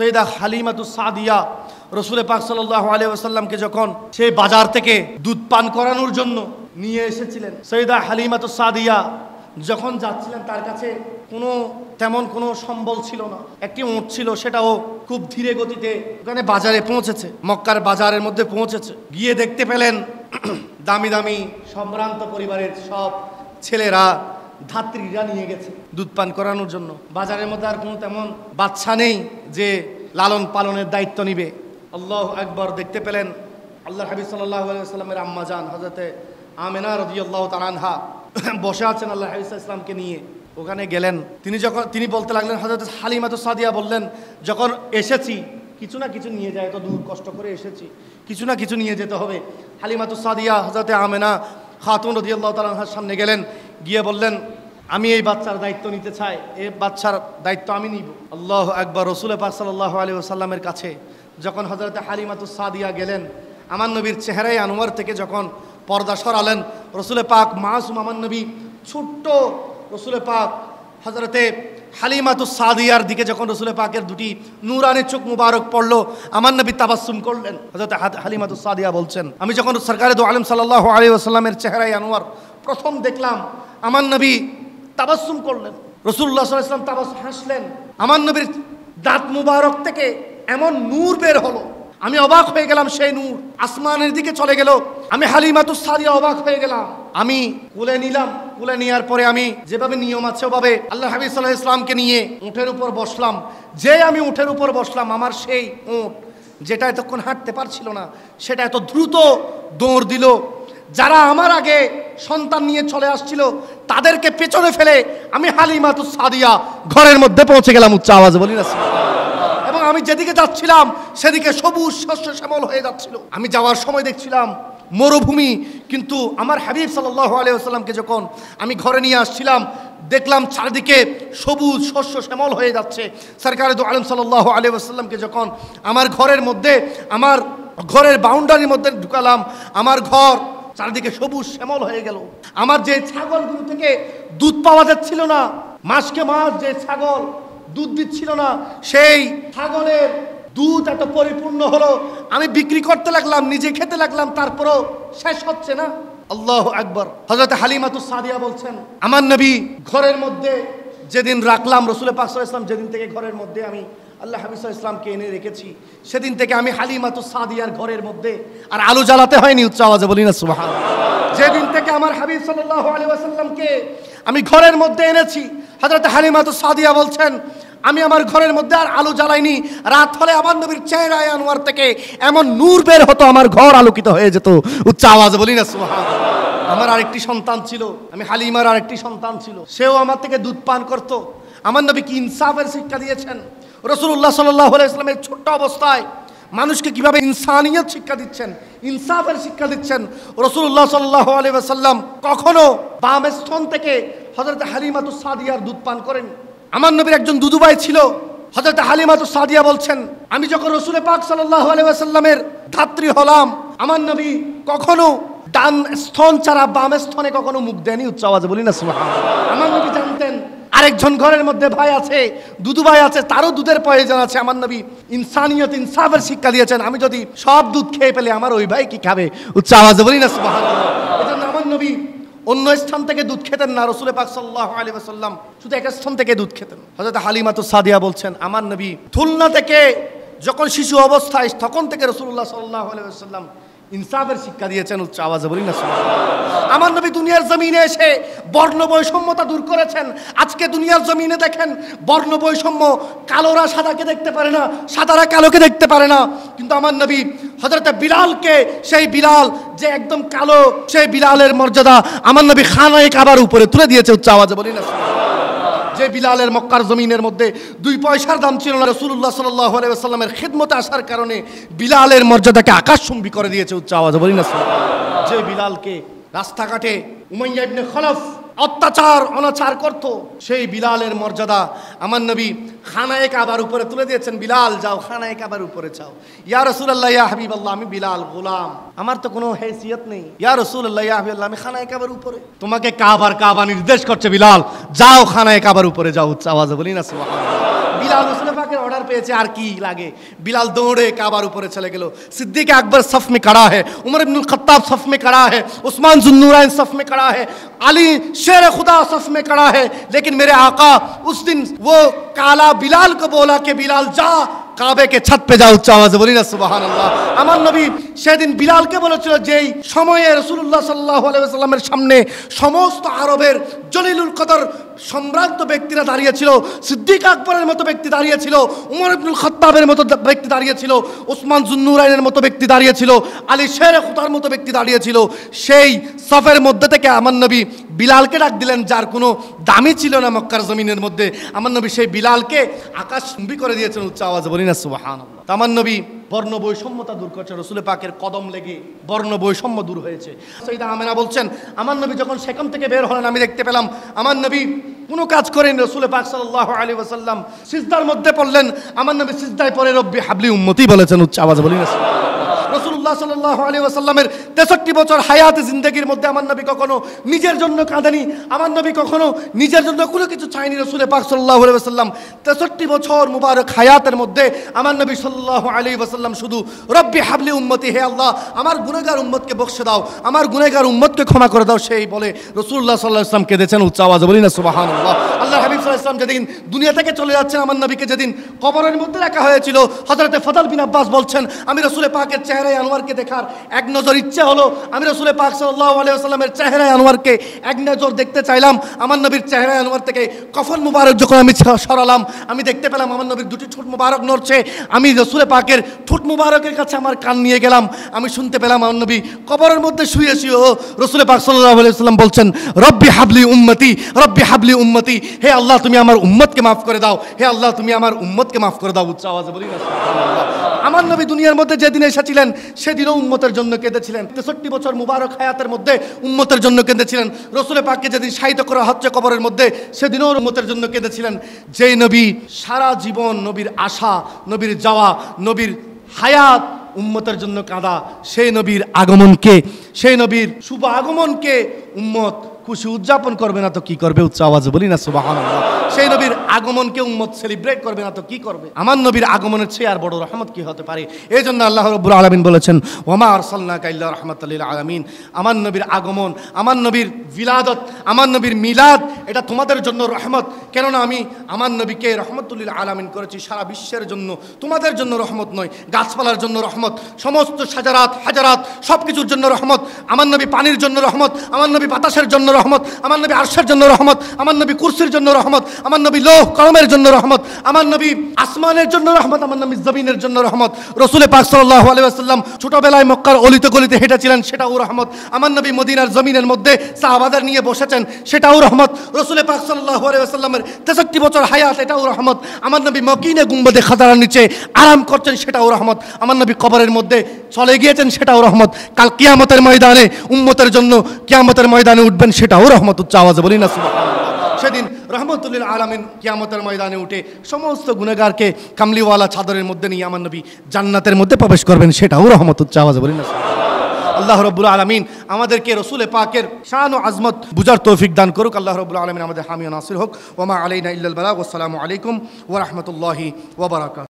সৈদা হালিমাতু সাদিয়া রসুলের পাক সাল্লাহ আলিয়াকে যখন সে বাজার থেকে দুধ পান করানোর জন্য নিয়ে এসেছিলেন সৈদা হালিমাতু সাদিয়া যখন যাচ্ছিলেন তার কাছে কোনো তেমন কোনো সম্বল ছিল না একটি উঁট ছিল সেটাও খুব ধীরে গতিতে ওখানে বাজারে পৌঁছেছে মক্কার বাজারের মধ্যে পৌঁছেছে গিয়ে দেখতে পেলেন দামি দামি সম্ভ্রান্ত পরিবারের সব ছেলেরা ধাত্রীরা নিয়ে গেছে দুধ পান করানোর জন্য বাজারের মধ্যে আর কোনো তেমন বাচ্চা নেই যে লালন পালনের দায়িত্ব নিবে আল্লাহ একবার দেখতে পেলেন আল্লাহ হাবিব সাল্লাহ আলাইসাল্লামের আম্মা যান হজরতে আমেনা রদি আল্লাহ তালানহা বসে আছেন আল্লাহ হাবিব ইসলামকে নিয়ে ওখানে গেলেন তিনি যখন তিনি বলতে লাগলেন হজরত হালিমা তো সাদিয়া বললেন যখন এসেছি কিছু না কিছু নিয়ে যায় এত দূর কষ্ট করে এসেছি কিছু না কিছু নিয়ে যেতে হবে হালিমাতু সাদিয়া হজরতে আমেনা খাতুন রদিয়াল্লাহ তালাহার সামনে গেলেন গিয়ে বললেন আমি এই বাচ্চার দায়িত্ব নিতে চাই এই বাচ্চার দায়িত্ব আমি নিব আল্লাহ একবার রসুল পাক সাল্লাহ আলী ওসাল্লামের কাছে যখন হজরত হালিমাতুস সাদিয়া গেলেন আমার নবীর চেহারাই আনোয়ার থেকে যখন পর্দা সরালেন রসুলে পাক মাসুম আমার নবী ছোট্ট রসুলে পাক হজরতে হালিমাতুস সাদিয়ার দিকে যখন রসুলে পাকের দুটি নুরানে চোখ মুবারক পড়লো আমার নবী তাবাসুম করলেন হজরত হালিমাতুস সাদিয়া বলছেন আমি যখন সরকারে দু আলম সাল্লাহ আলী ওসাল্লামের চেহারাই আনোয়ার প্রথম দেখলাম আমার নবী তাবাসুম করলেন রসুল্লাহ সাল্লাম তাবাস হাসলেন আমার নবীর দাঁত মুবারক থেকে এমন নূর বের হলো আমি অবাক হয়ে গেলাম সেই নূর আসমানের দিকে চলে গেল আমি হালিমাতুস সারিয়া অবাক হয়ে গেলাম আমি কুলে নিলাম কুলে নেওয়ার পরে আমি যেভাবে নিয়ম আছে ওভাবে আল্লাহ হাবিব সাল্লাহ ইসলামকে নিয়ে উঠের উপর বসলাম যে আমি উঠের উপর বসলাম আমার সেই উঁট যেটা এতক্ষণ হাঁটতে পারছিল না সেটা এত দ্রুত দৌড় দিল যারা আমার আগে সন্তান নিয়ে চলে আসছিল তাদেরকে পেছনে ফেলে আমি হালিমাতু সাদিয়া ঘরের মধ্যে পৌঁছে গেলাম উচ্চ আওয়াজ বলি না এবং আমি যেদিকে যাচ্ছিলাম সেদিকে সবুজ শস্য শ্যামল হয়ে যাচ্ছিল আমি যাওয়ার সময় দেখছিলাম মরুভূমি কিন্তু আমার হাবিব সাল্লাহ আলিয়াকে যখন আমি ঘরে নিয়ে আসছিলাম দেখলাম চারিদিকে সবুজ শস্য শ্যামল হয়ে যাচ্ছে সরকার দু আলম সাল্লাহ আলিয়াকে যখন আমার ঘরের মধ্যে আমার ঘরের বাউন্ডারির মধ্যে ঢুকালাম আমার ঘর চারিদিকে সবুজ শ্যামল হয়ে গেল আমার যে ছাগলগুলো থেকে দুধ পাওয়া যাচ্ছিল না মাসকে মাস যে ছাগল দুধ দিচ্ছিল না সেই ছাগলের দুধ এত পরিপূর্ণ হলো আমি বিক্রি করতে লাগলাম নিজে খেতে লাগলাম তারপরও শেষ হচ্ছে না আল্লাহ একবার হজরত হালিমাতু সাদিয়া বলছেন আমার নবী ঘরের মধ্যে যেদিন রাখলাম রসুলের পাশে ইসলাম যেদিন থেকে ঘরের মধ্যে আমি আল্লাহ হাবিস ইসলামকে এনে রেখেছি সেদিন থেকে আমি হালিমাতু সাদিয়ার ঘরের মধ্যে আর আলো জ্বালাতে হয়নি উচ্চ আওয়াজে বলি না সুহান যেদিন থেকে আমার হাবিব সাল্লাহ আলী আসাল্লামকে আমি ঘরের মধ্যে এনেছি হজরত হালিমাতু সাদিয়া বলছেন আমি আমার ঘরের মধ্যে আর আলো জ্বালাইনি রাত হলে আমার নবীর চেহারায় আনোয়ার থেকে এমন নূর বের হতো আমার ঘর আলোকিত হয়ে যেত উচ্চ আওয়াজ বলি না সুহান আমার আরেকটি সন্তান ছিল আমি হালিমার আরেকটি সন্তান ছিল সেও আমার থেকে দুধ পান করতো আমার নবী কি ইনসাফের শিক্ষা দিয়েছেন রসুল্লাহ সাল্লাহ ইসলামের ছোট্ট অবস্থায় মানুষকে কিভাবে ইনসানিয়ত শিক্ষা দিচ্ছেন ইনসাফের শিক্ষা দিচ্ছেন রসুল্লাহ সাল্লাহ আলী কখনো বামের স্থন থেকে হজরত হালিমাতু সাদিয়ার দুধ পান করেন আমার নবীর একজন দুদুবাই ছিল হজরত হালিমাতু সাদিয়া বলছেন আমি যখন রসুল পাক সাল্লাহ আলী ধাত্রী হলাম আমার নবী কখনো ডান স্থন ছাড়া বামের স্থনে কখনো মুখ দেয়নি উচ্চ আওয়াজ বলি না আমার নবী জানতেন আরেকজন ঘরের মধ্যে ভাই আছে দুধু ভাই আছে তারও দুধের প্রয়োজন আছে আমার নবী ইনসানিয়ত ইনসাফের শিক্ষা দিয়েছেন আমি যদি সব দুধ খেয়ে ফেলে আমার ওই ভাই কি খাবে উচ্চ আওয়াজ বলি না আমার নবী অন্য স্থান থেকে দুধ খেতেন না রসুল পাক সাল্লাহ আলী আসাল্লাম শুধু এক স্থান থেকে দুধ খেতেন হজরত হালিমাতু সাদিয়া বলছেন আমার নবী থুলনা থেকে যখন শিশু অবস্থায় তখন থেকে রসুল্লাহ সাল্লাহ আলী আসাল্লাম ইনসাফের শিক্ষা দিয়েছেন উচ্চ আওয়াজে বলি না আমার নবী দুনিয়ার জমিনে এসে বর্ণ বৈষম্যতা দূর করেছেন আজকে দুনিয়ার জমিনে দেখেন বর্ণ বৈষম্য কালোরা সাদাকে দেখতে পারে না সাদারা কালোকে দেখতে পারে না কিন্তু আমার নবী হজরতে বিলালকে সেই বিলাল যে একদম কালো সেই বিলালের মর্যাদা আমার নবী খানায় কাবার উপরে তুলে দিয়েছে উচ্চ আওয়াজে বলি না যে বিলালের মক্কার জমিনের মধ্যে দুই পয়সার দাম ছিল না রসুল্লাহ সাল্লামের খেদমতে আসার কারণে বিলালের মর্যাদাকে আকাশচুম্বী করে দিয়েছে উচ্চ আওয়াজ বলি না যে বিলালকে রাস্তাঘাটে উমাইয়া খলফ অত্যাচার অনাচার করত সেই বিলালের মর্যাদা আমার নবী খানায় কাবার উপরে তুলে দিয়েছেন বিলাল যাও খানায় কাবার উপরে চাও ইয়া রসুল্লাহ ইয়া হাবিবাল্লাহ আমি বিলাল গোলাম আমার তো কোনো হেসিয়ত নেই ইয়া রসুল্লাহ ইয়া হাবিবাল্লাহ আমি খানায় কাবার উপরে তোমাকে কাবার কাবা নির্দেশ করছে বিলাল যাও খানায় কাবার উপরে যাও আওয়াজ বলি না বিলাল রসুল পেয়েছে আর কি লাগে বিলাল দৌড়ে কাবার উপরে চলে গেল সিদ্দিক আকবর সফমে কড়া কাড়া হে উমর ইবনুল খত্তাব সফমে কড়া কাড়া হে উসমান জুন্নুরাইন সফমে কড়া কাড়া হে আলী শের খুদা সফমে কড়া खड़ा है মেরে আকা উস দিন ও কালা বিলাল बिलाल বোলা কে বিলাল যা কাবেকে ছাদ পে যা উচ্চ আওয়াজে বলি না সুবাহান আল্লাহ আমার নবী সেদিন বিলালকে বলেছিল যেই সময়ে রসুল্লাহ সাল্লাহ আলাইসাল্লামের সামনে সমস্ত আরবের জলিলুল কদর সম্ভ্রান্ত ব্যক্তিরা দাঁড়িয়েছিল সিদ্দিক আকবরের মতো ব্যক্তি দাঁড়িয়েছিল উমর আব্দুল খত্তাবের মতো ব্যক্তি দাঁড়িয়েছিল ওসমান জুন্নুরাইনের মতো ব্যক্তি দাঁড়িয়েছিল আলী শের খুতার মতো ব্যক্তি দাঁড়িয়েছিল সেই সফের মধ্যে থেকে আমার নবী বিলালকে ডাক দিলেন যার কোনো দামি ছিল না মক্কার জমিনের মধ্যে আমার নবী সেই বিলালকে আকাশ করে দিয়েছেন উচ্চ আওয়াজ বলি না সুবাহ আমার নবী বর্ণ বৈষম্যতা দূর করছে রসুলে পাকের কদম লেগে বর্ণ বৈষম্য দূর হয়েছে সৈদা আমেনা বলছেন আমার নবী যখন সেখান থেকে বের হলেন আমি দেখতে পেলাম আমার নবী কোনো কাজ করেন রসুলে পাক সাল্লাহ আলী ওসাল্লাম সিজদার মধ্যে পড়লেন আমার নবী সিজদায় পরে রব্বি হাবলি উন্মতি বলেছেন উচ্চ আওয়াজ বলি না রাসুল্লাহ সাল্লাহ আলী আসাল্লামের তেষট্টি বছর হায়াত জিন্দগির মধ্যে আমার নবী কখনো নিজের জন্য কাঁদেনি আমার নবী কখনো নিজের জন্য কোনো কিছু চায়নি রসুল পাক সাল্লাহ আলী আসাল্লাম তেষট্টি বছর মুবারক হায়াতের মধ্যে আমার নবী সাল্লাহ আলী আসাল্লাম শুধু রব্বি হাবলি উম্মতি হে আল্লাহ আমার গুনেগার উম্মতকে বক্সে দাও আমার গুনেগার উম্মতকে ক্ষমা করে দাও সেই বলে রসুল্লাহ সাল্লাহ ইসলাম কেঁদেছেন উচ্চ আওয়াজ বলি না সুবাহান সাল্লাম যেদিন দুনিয়া থেকে চলে যাচ্ছেন আমার নবীকে যেদিন কবরের মধ্যে রাখা হয়েছিল হজরতে ফজল বিন আব্বাস বলছেন আমি রসুলে পাকের চেহারায় আনোয়ারকে দেখার এক নজর ইচ্ছা হলো আমি রসুলে পাক সাল্লাহ আলিয়াল্লামের চেহারায় আনোয়ারকে এক নজর দেখতে চাইলাম আমার নবীর চেহারায় আনোয়ার থেকে কফন মুবারক যখন আমি সরালাম আমি দেখতে পেলাম আমার নবীর দুটি ঠোঁট মুবারক নড়ছে আমি রসুলে পাকের ঠোঁট মুবারকের কাছে আমার কান নিয়ে গেলাম আমি শুনতে পেলাম আমার নবী কবরের মধ্যে শুয়ে শুয়ে রসুলে পাক সাল্লাহ আলিয়া বলছেন রব্বি হাবলি উম্মতি রব্বি হাবলি উম্মতি হে আল্লাহ তুমি আমার উম্মতকে মাফ করে দাও হে আল্লাহ তুমি আমার উম্মতকে মাফ করে দাও উচ্চ আওয়াজে বলি আমার নবী দুনিয়ার মধ্যে যেদিন এসেছিলেন সেদিনও উম্মতের জন্য কেঁদেছিলেন তেষট্টি বছর মুবারক হায়াতের মধ্যে উম্মতের জন্য কেঁদেছিলেন রসুলে পাককে যেদিন সাহিত্য করা হচ্ছে কবরের মধ্যে সেদিনও উম্মতের জন্য কেঁদেছিলেন যেই নবী সারা জীবন নবীর আশা নবীর যাওয়া নবীর হায়াত উম্মতের জন্য কাঁদা সেই নবীর আগমনকে সেই নবীর শুভ আগমনকে উম্মত খুশি উদযাপন করবে না তো কি করবে উচ্চ আওয়াজ বলি না সুবাহ সেই নবীর আগমনকে উম্মত সেলিব্রেট করবে না তো কি করবে আমার নবীর আগমনের চেয়ে আর বড় রহমত কি হতে পারে এই জন্য আল্লাহ রব্বুল আলমিন বলেছেন ওমা আরসাল্লা কাইল্লা রহমতুল্লিল আলমিন আমার নবীর আগমন আমার নবীর বিলাদত আমার নবীর মিলাদ এটা তোমাদের জন্য রহমত কেননা আমি আমার নবীকে রহমতুল্লিল আলমিন করেছি সারা বিশ্বের জন্য তোমাদের জন্য রহমত নয় গাছপালার জন্য রহমত সমস্ত সাজারাত হাজারাত সব কিছুর জন্য রহমত আমার নবী পানির জন্য রহমত আমার নবী বাতাসের জন্য রহমত আমার নবী আরশের জন্য রহমত আমার নবী কুর্সির জন্য রহমত আমার নবী লো ওহ কলমের জন্য রহমত আমার নবী আসমানের জন্য রহমত আমার নবী জমিনের জন্য রহমত রসুল পাক সাল্লাহ আলাইসাল্লাম ছোটবেলায় মক্কার অলিতে গলিতে হেঁটেছিলেন সেটাও রহমত আমার নবী মদিনার জমিনের মধ্যে সাহাবাদার নিয়ে বসেছেন সেটাও রহমত রসুল পাক সাল্লাহ আলাইসাল্লামের তেষট্টি বছর হায়াত এটাও রহমত আমার নবী মকিনে গুম্বদে খাতার নিচে আরাম করছেন সেটাও রহমত আমার নবী কবরের মধ্যে চলে গিয়েছেন সেটাও রহমত কাল কিয়ামতের ময়দানে উম্মতের জন্য কিয়ামতের ময়দানে উঠবেন সেটাও রহমত উচ্চ আওয়াজে বলি না সেদিন রহমতুল্লিল আলমিন কিয়ামতের ময়দানে উঠে সমস্ত গুণেগারকে কামলিওয়ালা ছাদরের মধ্যে নিয়ে আমার নবী জান্নাতের মধ্যে প্রবেশ করবেন সেটাও রহমত আওয়াজ বলি না আল্লাহ রব্বুল আলমিন আমাদেরকে রসুল পাকের শান ও আজমত বুজার তৌফিক দান করুক আল্লাহ রব্বুল আলমিন আমাদের হামিও নাসির হোক ওমা আলাইনা ইল্লাল বালাগ আসসালামু আলাইকুম রহমতুল্লাহি ওবরাকাত